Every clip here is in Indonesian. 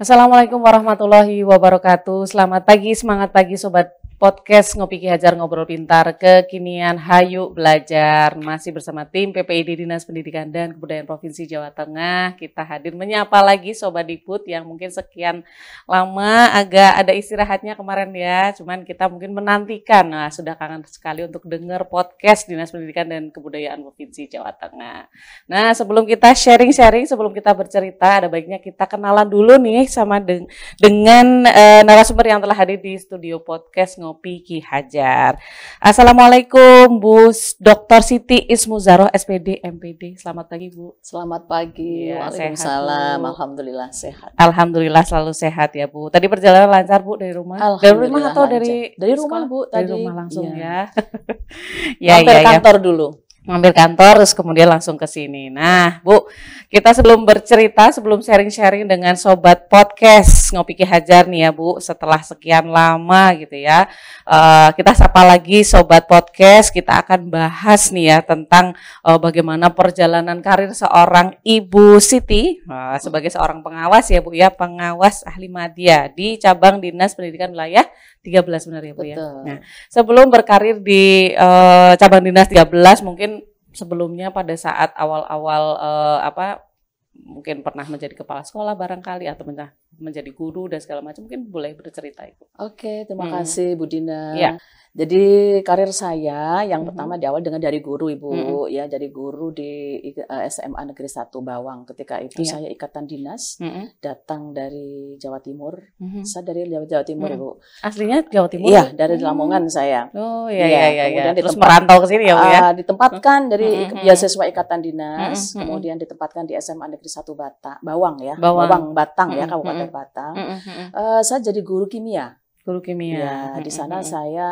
Assalamualaikum warahmatullahi wabarakatuh. Selamat pagi, semangat pagi Sobat podcast Ngopi Ki Hajar Ngobrol Pintar Kekinian Hayu Belajar masih bersama tim PPID Dinas Pendidikan dan Kebudayaan Provinsi Jawa Tengah kita hadir menyapa lagi Sobat Diput yang mungkin sekian lama agak ada istirahatnya kemarin ya cuman kita mungkin menantikan nah, sudah kangen sekali untuk dengar podcast Dinas Pendidikan dan Kebudayaan Provinsi Jawa Tengah nah sebelum kita sharing-sharing sebelum kita bercerita ada baiknya kita kenalan dulu nih sama dengan eh, narasumber yang telah hadir di studio podcast Ngopi Ngopi Ki Hajar. Assalamualaikum Bu Dr. Siti Ismuzaroh SPD MPD. Selamat pagi Bu. Selamat pagi. Ya, Waalaikumsalam. Sehat, Alhamdulillah sehat. Alhamdulillah selalu sehat ya Bu. Tadi perjalanan lancar Bu dari rumah? Dari rumah atau lancar. dari dari rumah Bu tadi. Dari rumah langsung iya. ya. ya. ya ya, kantor ya. dulu ngambil kantor terus kemudian langsung ke sini. Nah, Bu, kita sebelum bercerita, sebelum sharing-sharing dengan sobat podcast Ngopi Ki Hajar nih ya Bu, setelah sekian lama gitu ya. Uh, kita sapa lagi sobat podcast, kita akan bahas nih ya tentang uh, bagaimana perjalanan karir seorang Ibu Siti uh, sebagai seorang pengawas ya Bu ya, pengawas ahli madya di cabang Dinas Pendidikan Wilayah 13 benar ya Bu ya? Betul. ya. Nah, sebelum berkarir di uh, cabang Dinas 13 mungkin sebelumnya pada saat awal-awal uh, apa mungkin pernah menjadi kepala sekolah barangkali atau pernah menjadi guru dan segala macam mungkin boleh bercerita itu. Oke, terima hmm. kasih Bu Dina. Ya. Jadi karir saya yang mm -hmm. pertama di awal dengan dari guru Ibu mm -hmm. ya jadi guru di eh, SMA Negeri 1 Bawang. Ketika itu yeah. saya ikatan dinas mm -hmm. datang dari Jawa Timur. Mm -hmm. Saya dari Jawa Timur mm -hmm. Ibu. Aslinya Jawa Timur? Iya, dari mm -hmm. Lamongan saya. Oh iya iya iya. iya, iya. Kemudian ya. Terus merantau ke sini ya Bu ya. Uh, ditempatkan dari mm -hmm. beasiswa ikatan dinas, mm -hmm. kemudian ditempatkan di SMA Negeri 1 Bata, Bawang ya. Bawang, Bawang Batang mm -hmm. ya Kabupaten Kabupaten Batang. Mm -hmm. uh, eh, saya jadi guru kimia. Guru kimia. Ya, mm -hmm. di sana saya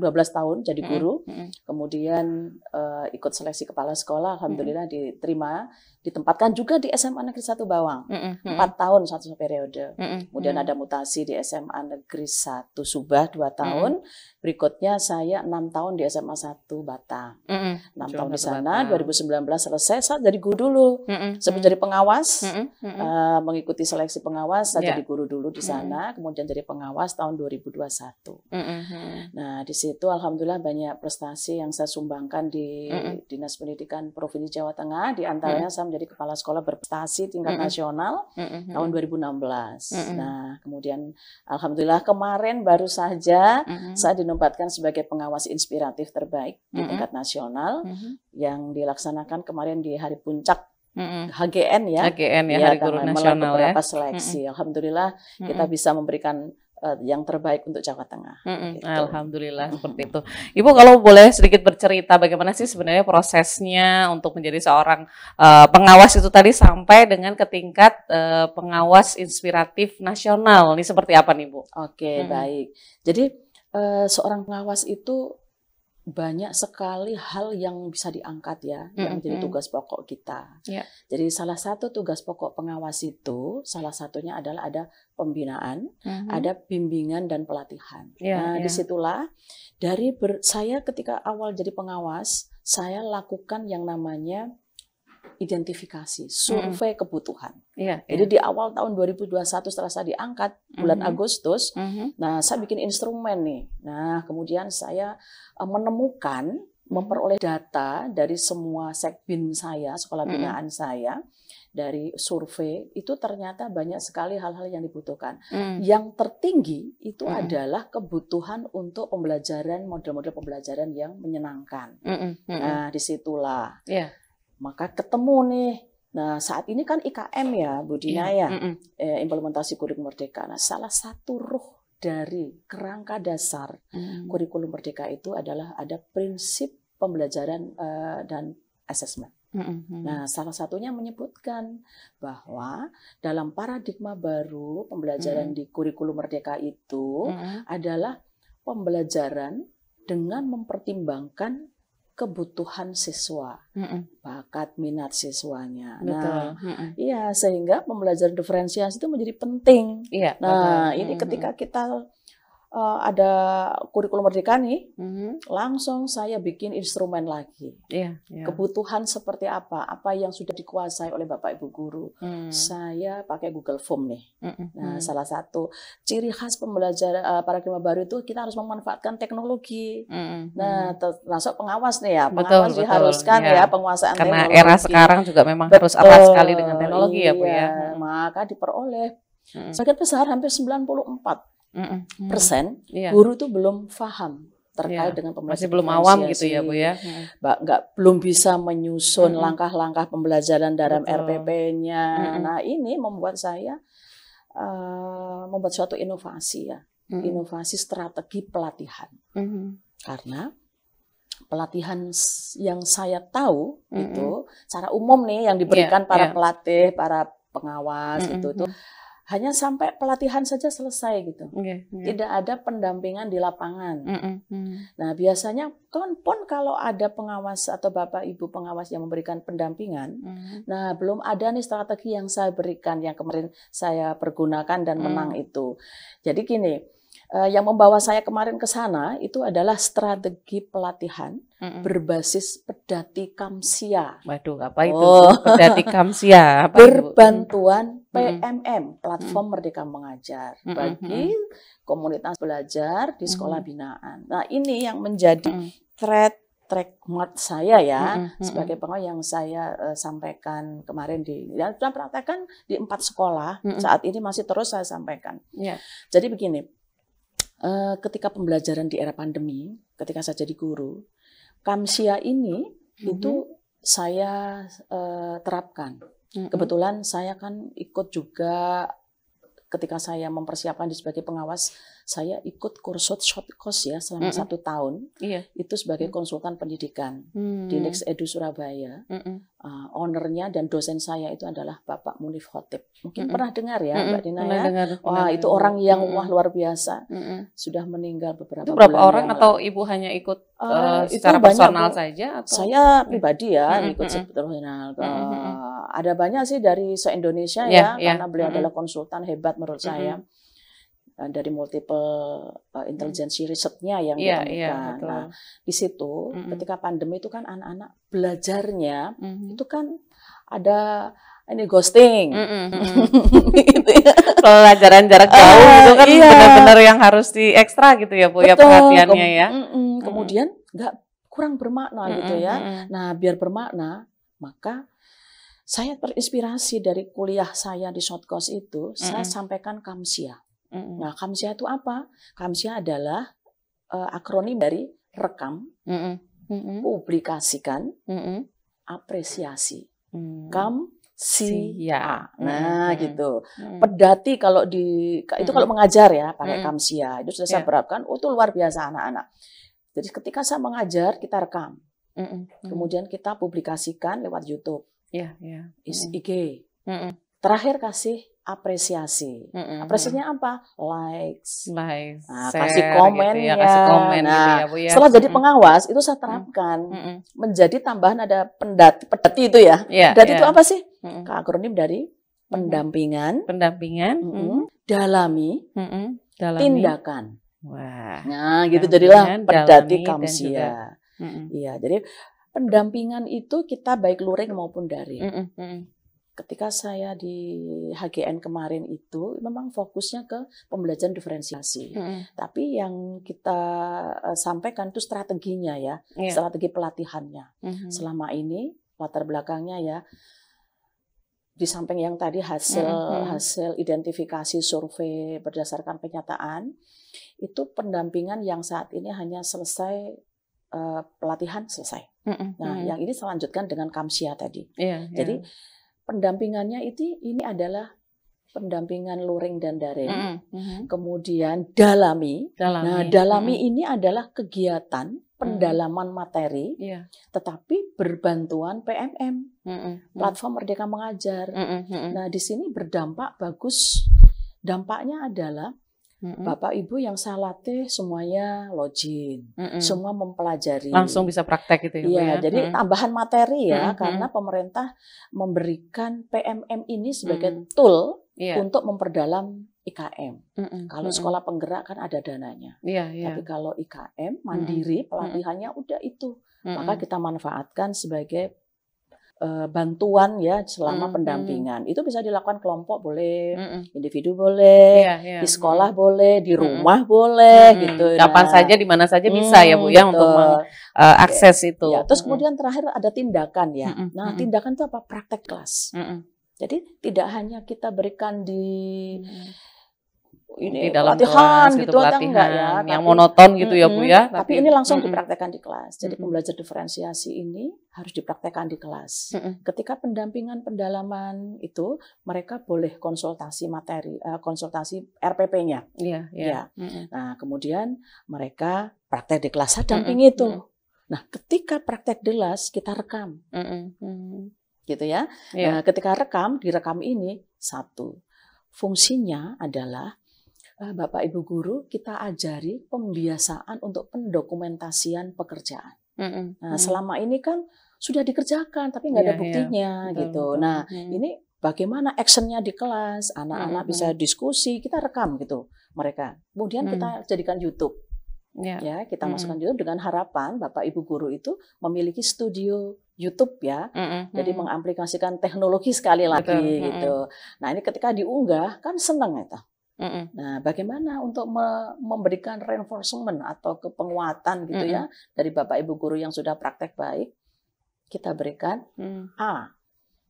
12 tahun jadi guru. Mm -hmm. Kemudian uh, ikut seleksi kepala sekolah, alhamdulillah mm -hmm. diterima ditempatkan juga di SMA Negeri 1 Bawang. Mm-hmm. 4 tahun satu periode. Mm-hmm. Kemudian ada mutasi di SMA Negeri 1 Subah dua tahun. Mm-hmm. Berikutnya saya enam tahun di SMA 1 Batang. Mm-hmm. 6 tahun di sana, Batang. 2019 selesai saya jadi guru dulu. Mm-hmm. Saya menjadi pengawas, mm-hmm. uh, mengikuti seleksi pengawas, saya yeah. jadi guru dulu di sana, mm-hmm. kemudian jadi pengawas tahun 2021. Mm-hmm. Nah, di situ alhamdulillah banyak prestasi yang saya sumbangkan di mm-hmm. Dinas Pendidikan Provinsi Jawa Tengah di antaranya mm-hmm. saya menjadi kepala sekolah berprestasi tingkat mm -hmm. nasional mm -hmm. tahun 2016. Mm -hmm. Nah, kemudian alhamdulillah kemarin baru saja mm -hmm. saya dinobatkan sebagai pengawas inspiratif terbaik mm -hmm. di tingkat nasional mm -hmm. yang dilaksanakan kemarin di hari puncak HGN ya, HGN ya, ya Hari Guru Nasional ya. melalui beberapa seleksi. Alhamdulillah mm-hmm. kita bisa memberikan Eh, yang terbaik untuk Jawa Tengah. Mm -hmm. gitu. Alhamdulillah seperti itu. Ibu kalau boleh sedikit bercerita bagaimana sih sebenarnya prosesnya untuk menjadi seorang uh, pengawas itu tadi sampai dengan ke tingkat uh, pengawas inspiratif nasional. Ini seperti apa nih Bu? Oke okay, mm -hmm. baik. Jadi uh, seorang pengawas itu banyak sekali hal yang bisa diangkat ya, mm-hmm. yang menjadi tugas pokok kita. Yeah. Jadi salah satu tugas pokok pengawas itu, salah satunya adalah ada pembinaan, mm-hmm. ada bimbingan dan pelatihan. Yeah, nah, yeah. disitulah dari ber, saya ketika awal jadi pengawas, saya lakukan yang namanya identifikasi, survei mm -hmm. kebutuhan. Yeah, iya. Jadi di awal tahun 2021 setelah saya diangkat mm-hmm. bulan mm -hmm. Agustus, mm -hmm. nah saya bikin instrumen nih. Nah, kemudian saya eh, menemukan mm-hmm. memperoleh data dari semua sekbin saya, sekolah binaan mm -hmm. saya dari survei itu ternyata banyak sekali hal-hal yang dibutuhkan. Mm. Yang tertinggi itu mm. adalah kebutuhan untuk pembelajaran model-model pembelajaran yang menyenangkan. Mm -mm. Nah, disitulah yeah maka ketemu nih. Nah, saat ini kan IKM ya, Bu Dina iya, ya, mm -mm. implementasi kurikulum merdeka. Nah, salah satu ruh dari kerangka dasar mm. kurikulum merdeka itu adalah ada prinsip pembelajaran uh, dan asesmen. Nah, salah satunya menyebutkan bahwa dalam paradigma baru pembelajaran mm di kurikulum merdeka itu mm adalah pembelajaran dengan mempertimbangkan kebutuhan siswa, mm-hmm. bakat minat siswanya. Betul. Nah, iya sehingga pembelajaran diferensiasi itu menjadi penting. Iya, nah, ini mm-hmm. ketika kita uh, ada kurikulum merdeka nih, mm-hmm. langsung saya bikin instrumen lagi. Yeah, yeah. Kebutuhan seperti apa? Apa yang sudah dikuasai oleh Bapak Ibu guru? Mm. Saya pakai Google Form nih. Mm-hmm. Nah, salah satu ciri khas pembelajaran uh, eh, paradigma baru itu kita harus memanfaatkan teknologi. Mm-hmm. Nah, termasuk pengawas nih ya, pengawas betul, diharuskan betul, ya. ya penguasaan Karena teknologi. era sekarang juga memang betul, harus erat sekali dengan teknologi iya, ya, Bu ya. Iya, maka diperoleh Sebagian besar hampir 94 mm persen yeah. guru tuh belum paham terkait yeah. dengan pembelajaran masih belum awam gitu ya bu ya mbak nggak belum bisa menyusun mm-hmm. langkah-langkah pembelajaran dalam Betul. RPP-nya mm-hmm. nah ini membuat saya uh, membuat suatu inovasi ya mm-hmm. inovasi strategi pelatihan mm-hmm. karena pelatihan yang saya tahu mm-hmm. itu cara umum nih yang diberikan yeah, para yeah. pelatih para pengawas mm-hmm. itu itu hanya sampai pelatihan saja selesai gitu. Okay, iya. yeah. Tidak ada pendampingan di lapangan. Mm -mm. Nah, biasanya kan pun kalau ada pengawas atau Bapak Ibu pengawas yang memberikan pendampingan, mm. nah belum ada nih strategi yang saya berikan yang kemarin saya pergunakan dan mm. menang itu. Jadi gini, eh, yang membawa saya kemarin ke sana itu adalah strategi pelatihan mm -mm. berbasis Perdati Kamsia. Waduh, apa itu? Oh. Perdati Kamsia. Apa Berbantuan itu? PMM, platform hmm. Merdeka Mengajar hmm. bagi komunitas belajar di sekolah hmm. binaan. Nah, ini yang menjadi hmm. track mod saya ya mm -hmm. sebagai pengawal yang saya uh, sampaikan kemarin di dan ya, praktekkan di empat sekolah mm -hmm. saat ini masih terus saya sampaikan. Yeah. Jadi begini, uh, ketika pembelajaran di era pandemi, ketika saya jadi guru, Kamsia ini hmm itu mhm. saya uh, terapkan. Mm-hmm. Kebetulan saya kan ikut juga ketika saya mempersiapkan di sebagai pengawas, saya ikut kursus short course ya selama mm-hmm. satu tahun. Iya. Itu sebagai mhm. konsultan pendidikan mm-hmm. di hmm. Next Edu Surabaya. Mm-hmm ownernya dan dosen saya itu adalah Bapak Munif Khotib. Mungkin mm -hmm. pernah dengar ya mm -hmm. Mbak Dina ya. Dengar, wah, itu orang yang mm -hmm. wah luar biasa. Mm -hmm. Sudah meninggal beberapa Itu berapa bulan orang atau Ibu hanya ikut uh, secara itu personal bu. saja atau Saya pribadi ya mm -hmm. ikut personal. Mm -hmm. Uh, ada banyak sih dari se-Indonesia yeah, ya yeah. Ya. karena beliau mm -hmm. adalah konsultan hebat menurut mm -hmm. saya Eh, dari multiple uh, intelligence hmm. risetnya yang yeah, ditemukan. Iya, yeah, betul. nah, di situ mm -hmm. ketika pandemi itu kan anak-anak belajarnya mm -hmm. itu kan ada ini ghosting, mm -hmm. hmm, hmm. gitu ya. pelajaran jarak ah, jauh uh, itu kan iya. benar-benar yang harus di ekstra gitu ya bu ya, Betul. ya perhatiannya Kem ya. Mm -mm. Kemudian nggak kurang bermakna mm hmm gitu ya. Mm Nah biar bermakna maka saya terinspirasi dari kuliah saya di short course itu, mm hmm saya sampaikan kamsia. Mm. Nah, kamsia itu apa? Kamsia adalah uh, akronim dari rekam, mm -mm. publikasikan, mm apresiasi. Mm. Kam Sia. Nah, hmm. gitu. Hmm. Pedati kalau di itu hmm. kalau mengajar ya pakai hmm. kamsia. Itu sudah saya ya. berapkan, oh itu luar biasa anak-anak. Jadi ketika saya mengajar, kita rekam. Hmm. Kemudian kita publikasikan lewat YouTube. Iya, yeah, yeah. IG. Hmm. Terakhir kasih apresiasi. Mm-hmm. Apresiasinya apa? Likes, likes, nah, share, kasih gitu ya, ya. komen gitu ya, Kasih komen nah, ya, Bu, ya. Nah, setelah jadi pengawas itu saya terapkan mm-hmm. menjadi tambahan ada pendati, pendati itu ya. Yeah, pendati iya. yeah. itu apa sih? Mm-hmm. Akronim dari pendampingan, pendampingan, mm-hmm. dalami, mm-hmm. dalami, tindakan. Wah. Nah, gitu jadilah pendati kamsia. Iya, mm -hmm. jadi pendampingan itu kita baik luring maupun daring. Mm -hmm ketika saya di HGN kemarin itu memang fokusnya ke pembelajaran diferensiasi. -hmm. Tapi yang kita eh, sampaikan itu strateginya ya, yeah. strategi pelatihannya. -hmm. Selama ini latar belakangnya ya di samping yang tadi hasil hmm hasil identifikasi survei berdasarkan penyataan itu pendampingan yang saat ini hanya selesai uh, pelatihan selesai. hmm Nah, hmm yang ini selanjutkan dengan kamsia tadi. Yeah, Jadi yeah pendampingannya itu ini adalah pendampingan luring dan daring. Mm -hmm. Kemudian dalami. dalami. Nah, dalami mm -hmm. ini adalah kegiatan pendalaman mm-hmm. materi, yeah. tetapi berbantuan PMM, mm -hmm. platform Merdeka Mengajar. Mm -hmm. Nah, di sini berdampak bagus. Dampaknya adalah mm Bapak Ibu yang salah teh semuanya login, mm -hmm. semua mempelajari. Langsung bisa praktek gitu ya. Iya, ya? jadi mm -hmm. tambahan materi ya mm -hmm. karena pemerintah memberikan PMM ini sebagai mm -hmm. tool yeah. untuk memperdalam IKM. Mm-mm. Kalau sekolah penggerak kan ada dananya. Yeah, yeah. Tapi kalau IKM mandiri Mm-mm. pelatihannya udah itu. Mm-mm. Maka kita manfaatkan sebagai Eh, bantuan ya selama mm-hmm. pendampingan. Hmm. Itu bisa dilakukan kelompok boleh, mm-hmm. individu boleh, yeah, yeah. di hmm. sekolah mm-hmm. boleh, di rumah mm-hmm. boleh mm-hmm. gitu. Kapan nah. saja, di mana saja bisa mm ya Bu ya gitu. untuk eh, akses okay. itu. Ya, terus mm-hmm. kemudian terakhir ada tindakan ya. Mm-hmm. Nah, tindakan itu apa? Praktek kelas. Mm-hmm. Jadi tidak hanya kita berikan di hmm ini di dalam latihan kelas, gitu, latihan gitu enggak ya yang monoton gitu mm -hmm, ya Bu ya. Tapi, tapi ini langsung mm -hmm. dipraktekkan di kelas. Jadi mm -hmm. pembelajar diferensiasi ini harus dipraktekkan di kelas. Mm -hmm. Ketika pendampingan pendalaman itu mereka boleh konsultasi materi eh, konsultasi RPP-nya. Iya, yeah, yeah. mm -hmm. Nah, kemudian mereka praktek di kelas saya mm -hmm. itu. Mm -hmm. Nah, ketika praktek di kelas kita rekam. Mm -hmm. Gitu ya. Yeah. Nah, ketika rekam, direkam ini satu. Fungsinya adalah Nah, Bapak Ibu guru kita ajari pembiasaan untuk pendokumentasian pekerjaan. Nah, selama ini kan sudah dikerjakan tapi nggak ada iya, iya. buktinya yeah. gitu. Betul, nah, mm. ini bagaimana actionnya di kelas, anak-anak bisa diskusi, kita rekam gitu mereka. Kemudian kita mm. jadikan YouTube. Yeah. Ya, kita -hmm. masukkan YouTube dengan harapan Bapak Ibu guru itu memiliki studio YouTube ya. Mm -hmm. Jadi mengaplikasikan teknologi sekali lagi gitu. Mm -hmm. Nah, ini ketika diunggah kan seneng itu. Mm mm Nah, bagaimana untuk me memberikan reinforcement atau kepenguatan gitu mm mm ya dari Bapak Ibu guru yang sudah praktek baik? Kita berikan mm. A.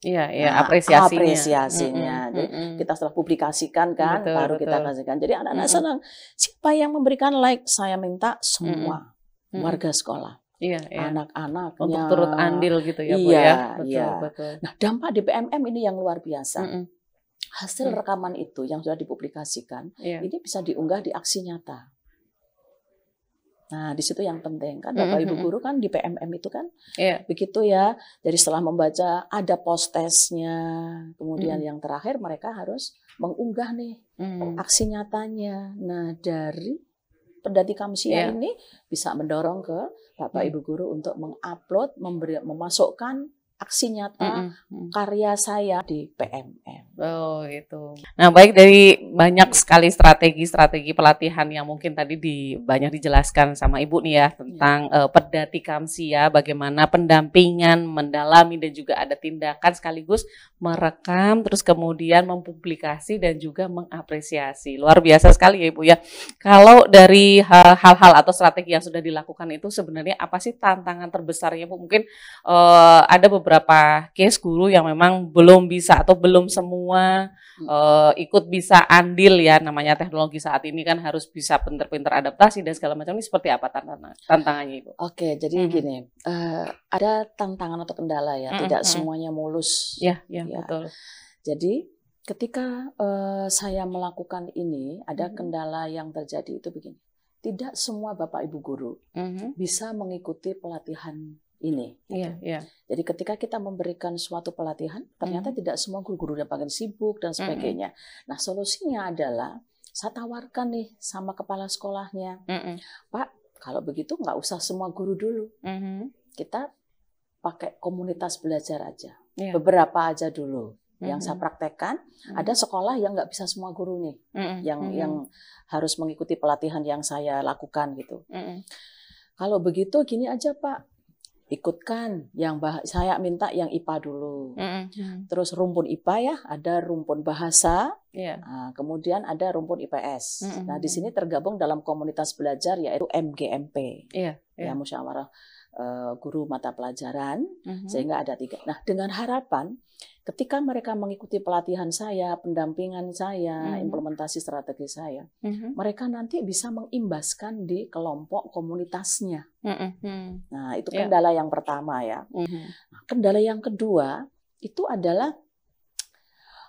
Iya, iya, nah, apresiasinya. apresiasinya. Mm mm Jadi mm mm kita setelah publikasikan kan betul, baru betul. kita kasihkan. Jadi anak-anak mm mm senang. Siapa yang memberikan like? Saya minta semua mm mm warga sekolah. Iya, iya. anak untuk turut andil gitu ya, iya, Bu ya. Iya. Betul, iya. betul. Nah, dampak di PMM ini yang luar biasa. Mm mm hasil hmm. rekaman itu yang sudah dipublikasikan yeah. ini bisa diunggah di aksi nyata. Nah, di situ yang penting kan hmm, Bapak hmm, Ibu guru kan di PMM itu kan yeah. begitu ya. Jadi setelah membaca ada post testnya, kemudian mm. yang terakhir mereka harus mengunggah nih mm. aksi nyatanya. Nah, dari pendati Kamsia yeah. ini bisa mendorong ke Bapak Ibu guru untuk mengupload, memasukkan aksi nyata mm -hmm. karya saya di PMM. Oh itu. Nah baik dari banyak sekali strategi-strategi pelatihan yang mungkin tadi di, banyak dijelaskan sama ibu nih ya iya. tentang yeah. uh, pedati kamsia, ya, bagaimana pendampingan, mendalami dan juga ada tindakan sekaligus merekam, terus kemudian mempublikasi dan juga mengapresiasi. Luar biasa sekali ya ibu ya. Kalau dari hal-hal atau strategi yang sudah dilakukan itu sebenarnya apa sih tantangan terbesarnya bu? Mungkin uh, ada beberapa beberapa case guru yang memang belum bisa atau belum semua hmm. uh, ikut bisa andil ya namanya teknologi saat ini kan harus bisa pinter-pinter adaptasi dan segala macam ini seperti apa tantangannya ibu? Oke jadi hmm. gini uh, ada tantangan atau kendala ya hmm. tidak hmm. semuanya mulus. Ya, ya ya betul. Jadi ketika uh, saya melakukan ini ada hmm. kendala yang terjadi itu begini tidak semua bapak ibu guru mm -hmm. bisa mengikuti pelatihan ini. Iya, gitu. iya. Jadi ketika kita memberikan suatu pelatihan, ternyata mm tidak semua guru-guru yang paling sibuk dan sebagainya. Mm Nah, solusinya adalah saya tawarkan nih sama kepala sekolahnya, mm -hmm. Pak, kalau begitu nggak usah semua guru dulu, mm -hmm. kita pakai komunitas belajar aja, yeah. beberapa aja dulu. Yang mm -hmm. saya praktekkan, mm -hmm. ada sekolah yang nggak bisa semua guru nih, mm -hmm. yang mm -hmm. yang harus mengikuti pelatihan yang saya lakukan gitu. Mm -hmm. Kalau begitu, gini aja Pak, ikutkan yang bah saya minta yang IPA dulu. Mm -hmm. Terus rumpun IPA ya, ada rumpun bahasa, yeah. Iya. nah, kemudian ada rumpun IPS. Mm -hmm. Nah di sini tergabung dalam komunitas belajar yaitu MGMP, yeah, yeah. ya musyawarah uh, guru mata pelajaran, mm -hmm. sehingga ada tiga. Nah dengan harapan ketika mereka mengikuti pelatihan saya, pendampingan saya, mm-hmm. implementasi strategi saya, mm-hmm. mereka nanti bisa mengimbaskan di kelompok komunitasnya. Mm-hmm. Nah, itu ya. kendala yeah. yang pertama ya. Mm-hmm. Nah, kendala yang kedua itu adalah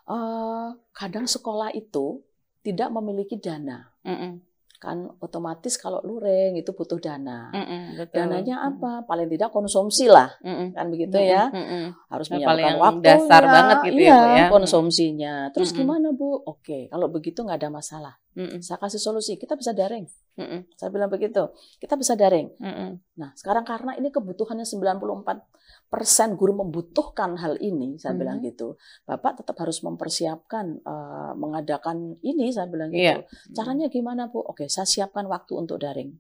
uh, kadang sekolah itu tidak memiliki dana. Mm-hmm kan otomatis kalau luring itu butuh dana. Mm -mm, Dananya apa? Mm -mm. Paling tidak konsumsi lah, mm -mm. kan begitu mm -mm. ya. Mm -mm. Harus nah, menyalurkan waktu. Dasar banget gitu ya, iya, ya. konsumsinya. Terus mm -mm. gimana bu? Oke, kalau begitu nggak ada masalah. Mm -mm. Saya kasih solusi, kita bisa daring. Mm -mm. Saya bilang begitu, kita bisa daring. Mm -mm. Nah sekarang karena ini kebutuhannya 94 persen guru membutuhkan hal ini, saya hmm. bilang mm-hmm. gitu. Bapak tetap harus mempersiapkan uh, mengadakan ini, saya bilang gitu. Yeah. Caranya gimana bu? Oke, saya siapkan waktu untuk daring,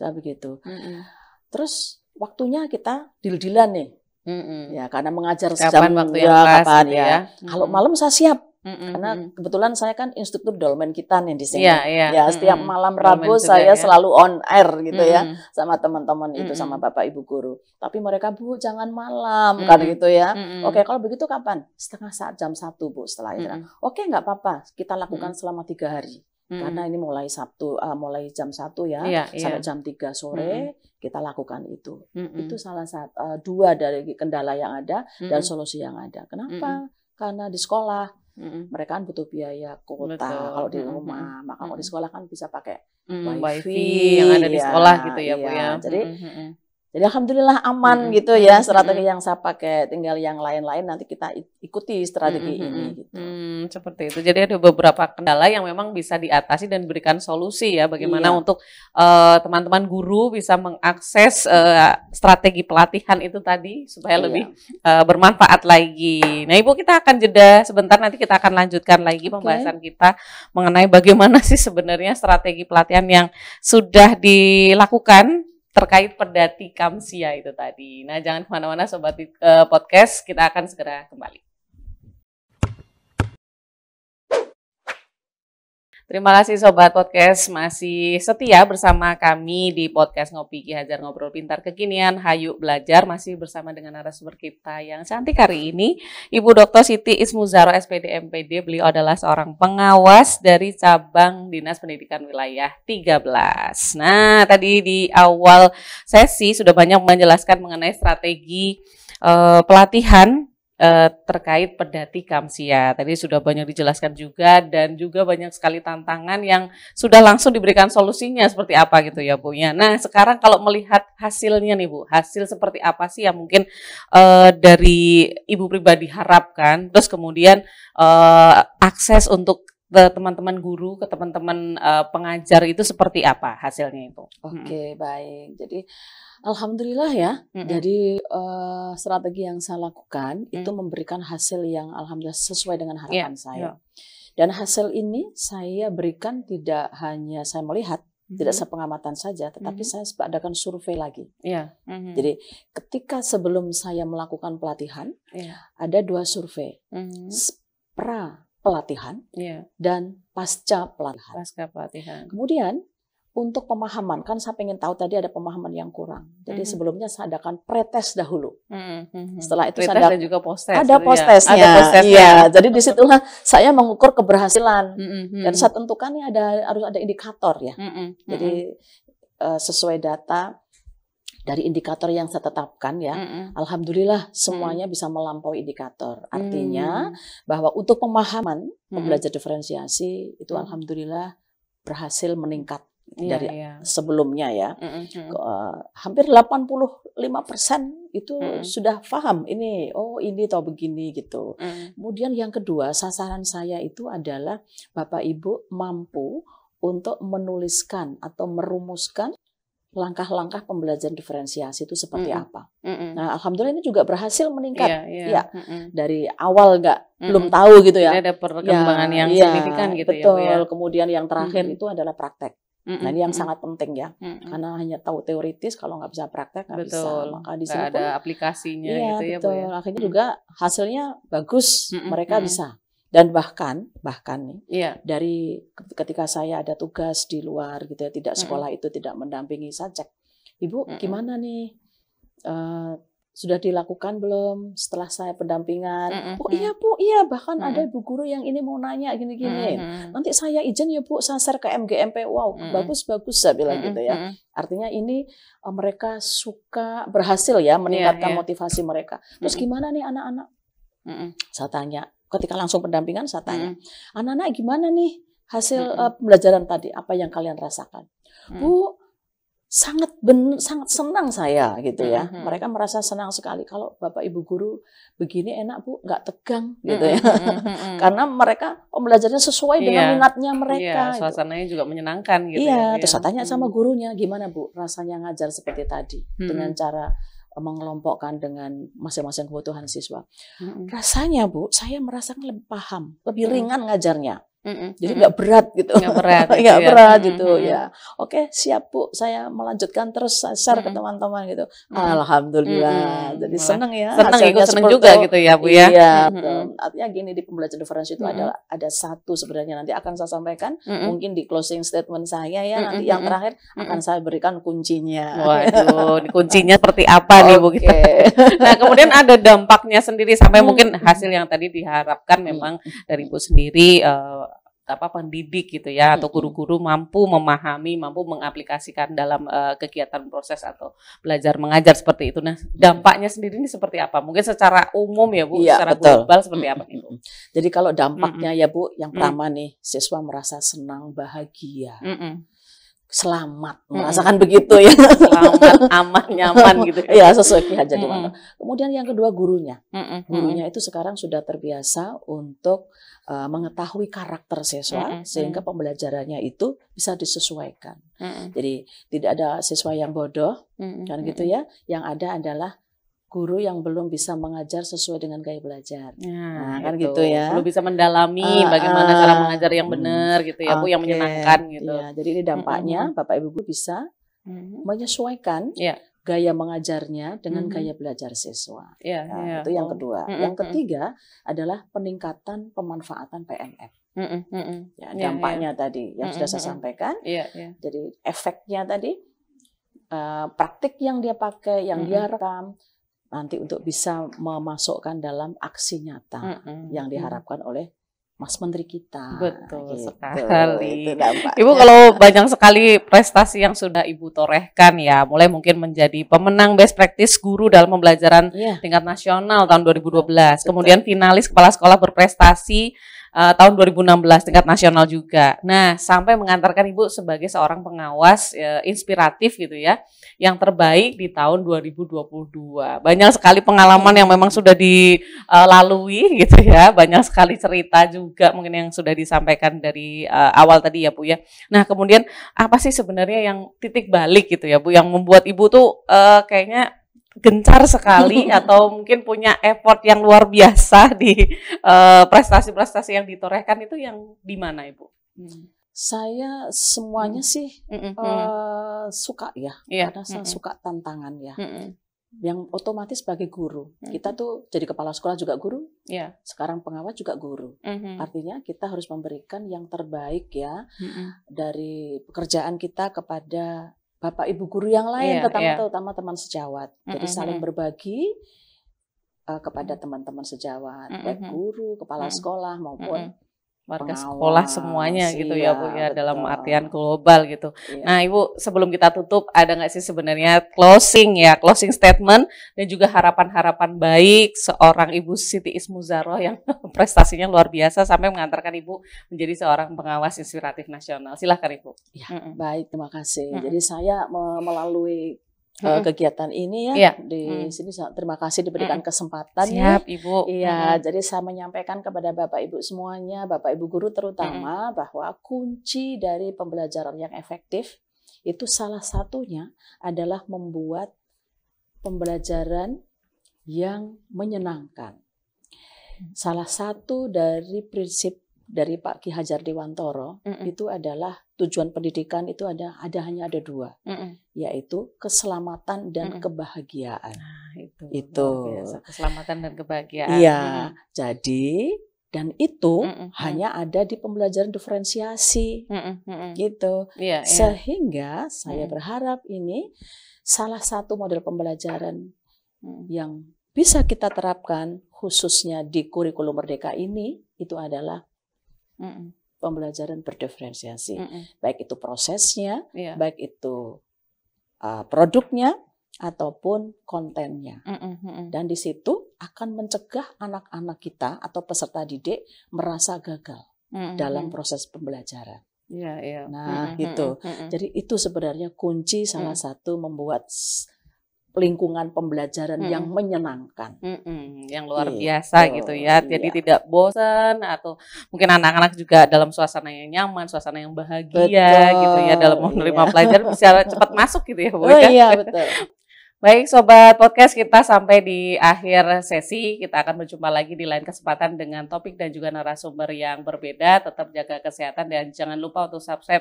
saya begitu. Hmm. Terus waktunya kita deal-dealan nih. Mm -hmm. Ya, karena mengajar kapan jam waktu yang ya, kapan gitu ya. ya. -hmm. Kalau mm-hmm. malam saya siap Mm-mm. Karena kebetulan saya kan instruktur dolmen kita nih di sini. Yeah, yeah. Ya, setiap Mm-mm. malam Rabu dolmen saya ya. selalu on air gitu ya, Mm-mm. ya sama teman-teman itu sama Bapak Ibu guru. Tapi mereka, "Bu, jangan malam." Mm-mm. kan gitu ya. Mm-mm. Oke, kalau begitu kapan? Setengah saat jam satu Bu, setelah itu. Oke, nggak apa-apa. Kita lakukan Mm-mm. selama tiga hari. Mm-mm. Karena ini mulai Sabtu uh, mulai jam satu ya yeah, iya. sampai yeah. jam 3 sore. Mm-mm kita lakukan itu. mm hmm Itu salah satu uh, dua dari kendala yang ada mm hmm dan solusi yang ada. Kenapa? mm hmm Karena di sekolah hmm Mereka kan butuh biaya kuota kalau di rumah. Mm-hmm. Maka kalau di sekolah kan bisa pakai mm, wifi, wifi yang ada di sekolah ya, gitu ya, Bu iya, ya. Jadi mm-hmm. Jadi alhamdulillah aman -hmm. gitu ya strategi -hmm. yang saya pakai. Tinggal yang lain-lain nanti kita ikuti strategi -hmm. ini. Gitu. Hmm, seperti itu. Jadi ada beberapa kendala yang memang bisa diatasi dan berikan solusi ya. Bagaimana iya. untuk eh, teman-teman uh, guru bisa mengakses uh, strategi pelatihan itu tadi supaya iya. lebih uh, bermanfaat lagi. Nah ibu kita akan jeda sebentar. Nanti kita akan lanjutkan lagi okay. pembahasan kita mengenai bagaimana sih sebenarnya strategi pelatihan yang sudah dilakukan terkait Perdati Kamsia itu tadi. Nah, jangan kemana-mana Sobat eh, Podcast, kita akan segera kembali. Terima kasih Sobat Podcast masih setia bersama kami di Podcast Ngopi Ki Hajar Ngobrol Pintar Kekinian Hayu Belajar masih bersama dengan narasumber kita yang cantik hari ini Ibu Dr. Siti Ismuzaro SPD MPD beliau adalah seorang pengawas dari cabang Dinas Pendidikan Wilayah 13 Nah tadi di awal sesi sudah banyak menjelaskan mengenai strategi uh, pelatihan eh, terkait pedati kamsia. Tadi sudah banyak dijelaskan juga dan juga banyak sekali tantangan yang sudah langsung diberikan solusinya seperti apa gitu ya Bu ya. Nah sekarang kalau melihat hasilnya nih Bu, hasil seperti apa sih yang mungkin eh, dari Ibu pribadi harapkan, terus kemudian eh, akses untuk ke teman-teman guru, ke teman-teman uh, pengajar itu seperti apa hasilnya itu? Oke, okay, hmm. baik. Jadi alhamdulillah ya. Hmm. Jadi uh, strategi yang saya lakukan hmm. itu memberikan hasil yang alhamdulillah sesuai dengan iya, harapan yeah, saya. Yeah. Dan hasil ini saya berikan tidak hanya saya melihat hmm tidak sepengamatan saja, tetapi hmm saya adakan survei lagi. Yeah. hmm Jadi ketika sebelum saya melakukan pelatihan, yeah. ada dua survei hmm pra pelatihan yeah. dan pasca pelatihan. Pasca pelatihan. Kemudian untuk pemahaman kan saya ingin tahu tadi ada pemahaman yang kurang. Jadi mm -hmm. sebelumnya saya adakan pretest dahulu. Mm -hmm. Setelah itu saya ada juga post -test, ada ya, post testnya. Ada post testnya. Iya, jadi disitulah saya mengukur keberhasilan mm -hmm. dan saya tentukan ini ada harus ada indikator ya. Mm -hmm. Jadi uh, sesuai data dari indikator yang saya tetapkan ya, mm -mm. alhamdulillah semuanya mm. bisa melampaui indikator. Mm. Artinya mm. bahwa untuk pemahaman mm. pembelajar diferensiasi itu mm. alhamdulillah berhasil meningkat yeah, dari yeah. sebelumnya ya. Mm -hmm. uh, hampir 85% itu mm sudah paham ini, oh ini atau begini gitu. Mm Kemudian yang kedua, sasaran saya itu adalah Bapak Ibu mampu untuk menuliskan atau merumuskan langkah-langkah pembelajaran diferensiasi itu seperti mm -hmm. apa. Mm -hmm. Nah, alhamdulillah ini juga berhasil meningkat. Yeah, yeah. Ya, mm -hmm. dari awal nggak mm -hmm. belum tahu gitu ya. ada perkembangan ya, yang ya, signifikan gitu ya, betul. ya. Betul. Kemudian yang terakhir mm -hmm. itu adalah praktek. Mm -mm. Nah ini yang mm sangat penting ya, mm karena hanya tahu teoritis kalau nggak bisa praktek nggak bisa. Maka di sini ada aplikasinya iya, gitu ya, gitu ya, betul. Akhirnya juga hasilnya bagus, mm mereka bisa dan bahkan bahkan nih iya. dari ketika saya ada tugas di luar gitu ya tidak sekolah mm -hmm. itu tidak mendampingi saya cek ibu mm -hmm. gimana nih uh, sudah dilakukan belum setelah saya pendampingan mm -hmm. oh iya bu iya bahkan mm -hmm. ada ibu guru yang ini mau nanya gini-gini mm -hmm. nanti saya izin ya bu sasar ke MGMP wow mm -hmm. bagus bagus saya bilang mm -hmm. gitu ya artinya ini uh, mereka suka berhasil ya iya, meningkatkan yeah, yeah. motivasi mereka terus mm -hmm. gimana nih anak-anak mm -hmm. saya tanya ketika langsung pendampingan saya tanya, anak-anak hmm. gimana nih hasil hmm. uh, pembelajaran tadi? Apa yang kalian rasakan? Hmm. Bu, sangat ben, sangat senang saya gitu ya. -hmm. Mereka merasa senang sekali kalau Bapak Ibu guru begini enak Bu, nggak tegang gitu ya. Karena mereka pembelajarannya sesuai yeah. dengan minatnya mereka. Yeah, gitu. suasananya gitu. juga menyenangkan gitu yeah, ya. terus saya tanya iya. sama gurunya, gimana Bu rasanya ngajar seperti tadi -hmm. dengan cara mengelompokkan dengan masing-masing kebutuhan siswa. Mm-hmm. Rasanya Bu, saya merasakan lebih paham, lebih mm-hmm. ringan ngajarnya. Mm-mm. Jadi nggak berat gitu. Nggak berat. Gitu nggak ya. gitu, berat ya. gitu mm-hmm. ya. Oke, siap Bu. Saya melanjutkan terus share ke teman-teman gitu. Alhamdulillah. Mm-hmm. Jadi seneng ya. Seneng ikut seneng juga gitu ya Bu ya. Iya. Mm-hmm. Artinya gini di pembelajaran diferensi itu mm-hmm. adalah ada satu sebenarnya nanti akan saya sampaikan mm-hmm. mungkin di closing statement saya ya mm-hmm. nanti yang terakhir mm-hmm. akan saya berikan kuncinya. Waduh, kuncinya seperti apa nih Bu kita. nah, kemudian ada dampaknya sendiri sampai mm-hmm. mungkin hasil yang tadi diharapkan memang dari Bu sendiri uh, apa pendidik gitu ya atau guru-guru mampu memahami, mampu mengaplikasikan dalam uh, kegiatan proses atau belajar mengajar seperti itu. Nah, dampaknya sendiri ini seperti apa? Mungkin secara umum ya, Bu, ya, secara betul. global seperti apa nih, Jadi kalau dampaknya ya, Bu, yang mm. pertama nih siswa merasa senang, bahagia selamat hmm. merasakan begitu ya selamat aman nyaman gitu ya iya, sesuai hajat hmm. kemudian yang kedua gurunya hmm, hmm. gurunya itu sekarang sudah terbiasa untuk uh, mengetahui karakter siswa hmm. hmm. sehingga hmm. pembelajarannya itu bisa disesuaikan hmm. jadi tidak ada siswa yang bodoh hmm. kan gitu ya yang ada adalah guru yang belum bisa mengajar sesuai dengan gaya belajar. Nah, nah kan gitu. gitu ya. Belum bisa mendalami uh, bagaimana cara mengajar yang benar uh, gitu ya, okay. Bu, yang menyenangkan gitu. Ya, jadi ini dampaknya mm -hmm. Bapak Ibu Bu bisa mm -hmm. menyesuaikan yeah. gaya mengajarnya dengan mm -hmm. gaya belajar siswa. Yeah, nah, yeah. Itu yang oh. kedua. Mm -hmm. Yang ketiga adalah peningkatan pemanfaatan PMF. Mm -mm, Ya, iya, dampaknya yeah, yeah. tadi yang mm sudah saya sampaikan. Yeah, yeah. Jadi efeknya tadi uh, praktik yang dia pakai, yang mm -hmm. dia rekam, nanti untuk bisa memasukkan dalam aksi nyata mm -hmm. yang diharapkan oleh Mas Menteri kita. Betul gitu. sekali. Ibu kalau banyak sekali prestasi yang sudah Ibu torehkan ya, mulai mungkin menjadi pemenang best practice guru dalam pembelajaran yeah. tingkat nasional tahun 2012, Betul. kemudian finalis kepala sekolah berprestasi uh, tahun 2016 tingkat nasional juga. Nah, sampai mengantarkan Ibu sebagai seorang pengawas uh, inspiratif gitu ya, yang terbaik di tahun 2022. Banyak sekali pengalaman yang memang sudah dilalui gitu ya, banyak sekali cerita juga mungkin yang sudah disampaikan dari uh, awal tadi ya Bu ya. Nah, kemudian apa sih sebenarnya yang titik balik gitu ya Bu yang membuat Ibu tuh uh, kayaknya gencar sekali atau mungkin punya effort yang luar biasa di eh, prestasi-prestasi uh, yang ditorehkan itu yang di mana ibu? Hmm. Saya semuanya hmm. sih hmm. Uh, suka ya, yeah. karena saya suka tantangan ya. Hmm. Yang otomatis sebagai guru, hmm. kita tuh jadi kepala sekolah juga guru, yeah. sekarang pengawas juga guru. Hmm. Artinya kita harus memberikan yang terbaik ya hmm. dari pekerjaan kita kepada bapak ibu guru yang lain, yeah, terutama yeah. terutama teman sejawat. Jadi mm -hmm. saling berbagi uh, kepada teman-teman sejawat, mm -hmm. baik guru, kepala mm -hmm. sekolah maupun mm -hmm warga sekolah semuanya gitu ya iya, Bu ya betul. dalam artian global gitu. Iya. Nah, Ibu sebelum kita tutup ada nggak sih sebenarnya closing ya, closing statement dan juga harapan-harapan baik seorang Ibu Siti Ismuzaro yang prestasinya luar biasa sampai mengantarkan Ibu menjadi seorang pengawas inspiratif nasional. Silahkan Ibu. Ya, mm -mm. baik terima kasih. Mm -mm. Jadi saya melalui uh, kegiatan ini ya, yeah. di hmm. sini terima kasih diberikan hmm. kesempatan ya, Ibu. Iya, hmm. jadi saya menyampaikan kepada Bapak Ibu semuanya, Bapak Ibu guru terutama hmm. bahwa kunci dari pembelajaran yang efektif itu salah satunya adalah membuat pembelajaran yang menyenangkan. Mm. Salah satu dari prinsip dari Pak Ki Hajar Dewantoro mm -mm. itu adalah tujuan pendidikan itu ada ada hanya ada dua mm -mm. yaitu keselamatan dan mm -mm. kebahagiaan nah, itu itu keselamatan dan kebahagiaan iya mm jadi dan itu mm -mm. hanya ada di pembelajaran diferensiasi mm -mm. Mm -mm. gitu yeah, yeah. sehingga saya mm -mm. berharap ini salah satu model pembelajaran yang bisa kita terapkan khususnya di kurikulum merdeka ini itu adalah pembelajaran berdiferensiasi, mm -hmm. baik itu prosesnya, yeah. baik itu uh, produknya ataupun kontennya. Mm -hmm. Dan di situ akan mencegah anak-anak kita atau peserta didik merasa gagal mm -hmm. dalam proses pembelajaran. Iya, iya. Nah, mm -hmm. gitu. Mm -hmm. Jadi itu sebenarnya kunci salah mm satu membuat lingkungan pembelajaran hmm. yang menyenangkan, hmm, yang luar biasa gitu. biasa gitu ya. Jadi iya. tidak bosan atau mungkin anak-anak juga dalam suasana yang nyaman, suasana yang bahagia betul, gitu ya dalam menerima iya. pelajaran bisa cepat masuk gitu ya bu. Oh, ya. Iya betul. Baik Sobat Podcast, kita sampai di akhir sesi. Kita akan berjumpa lagi di lain kesempatan dengan topik dan juga narasumber yang berbeda. Tetap jaga kesehatan dan jangan lupa untuk subscribe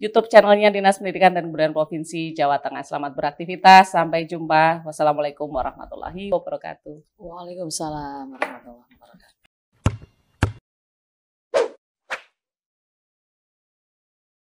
YouTube channelnya Dinas Pendidikan dan Kebudayaan Provinsi Jawa Tengah. Selamat beraktivitas, sampai jumpa. Wassalamualaikum warahmatullahi wabarakatuh. Waalaikumsalam warahmatullahi wabarakatuh.